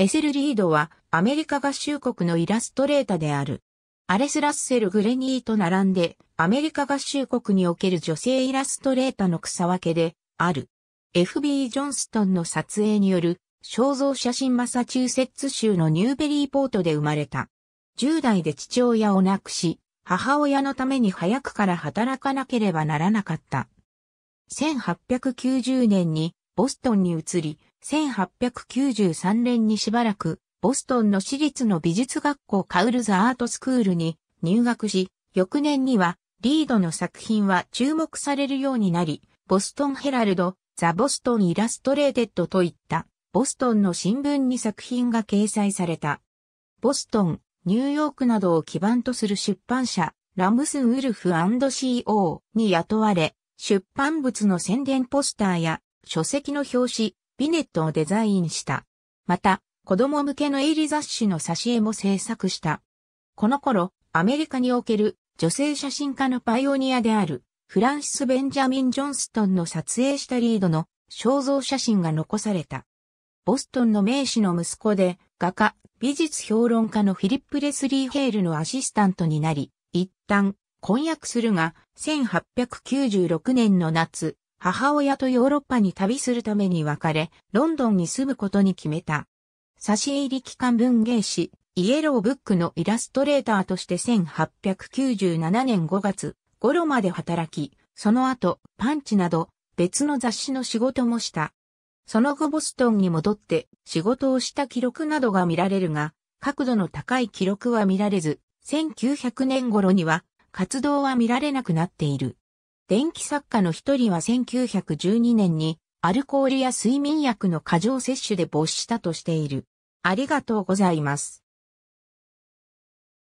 エセル・リードはアメリカ合衆国のイラストレーターである。アレス・ラッセル・グレニーと並んでアメリカ合衆国における女性イラストレーターの草分けである。F.B. ジョンストンの撮影による肖像写真マサチューセッツ州のニューベリーポートで生まれた。10代で父親を亡くし、母親のために早くから働かなければならなかった。1890年にボストンに移り、1893年にしばらく、ボストンの私立の美術学校カウルズアートスクールに入学し、翌年にはリードの作品は注目されるようになり、ボストンヘラルド、ザ・ボストン・イラストレーテッドといったボストンの新聞に作品が掲載された。ボストン、ニューヨークなどを基盤とする出版社、ラムス・ウルフ &CO に雇われ、出版物の宣伝ポスターや書籍の表紙、ビネットをデザインした。また、子供向けのイリ雑誌の挿絵も制作した。この頃、アメリカにおける女性写真家のパイオニアであるフランシス・ベンジャミン・ジョンストンの撮影したリードの肖像写真が残された。ボストンの名士の息子で画家、美術評論家のフィリップ・レスリー・ヘールのアシスタントになり、一旦婚約するが、1896年の夏、母親とヨーロッパに旅するために別れ、ロンドンに住むことに決めた。差し入り機関文芸誌、イエローブックのイラストレーターとして1897年5月頃まで働き、その後、パンチなど別の雑誌の仕事もした。その後ボストンに戻って仕事をした記録などが見られるが、角度の高い記録は見られず、1900年頃には活動は見られなくなっている。電気作家の一人は1912年にアルコールや睡眠薬の過剰摂取で没したとしている。ありがとうございます。